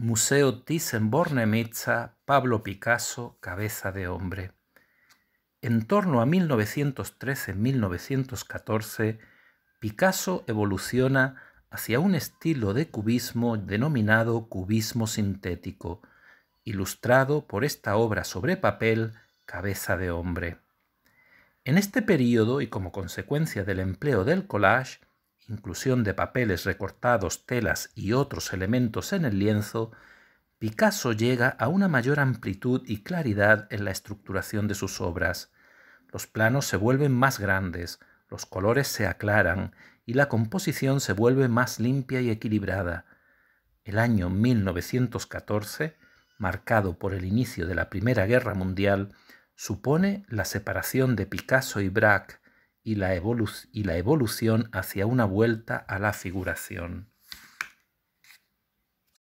Museo Thyssen-Bornemisza, Pablo Picasso, Cabeza de Hombre. En torno a 1913-1914, Picasso evoluciona hacia un estilo de cubismo denominado cubismo sintético, ilustrado por esta obra sobre papel, Cabeza de Hombre. En este periodo y como consecuencia del empleo del collage, inclusión de papeles recortados, telas y otros elementos en el lienzo, Picasso llega a una mayor amplitud y claridad en la estructuración de sus obras. Los planos se vuelven más grandes, los colores se aclaran y la composición se vuelve más limpia y equilibrada. El año 1914, marcado por el inicio de la Primera Guerra Mundial, supone la separación de Picasso y Braque, y la, y la evolución hacia una vuelta a la figuración.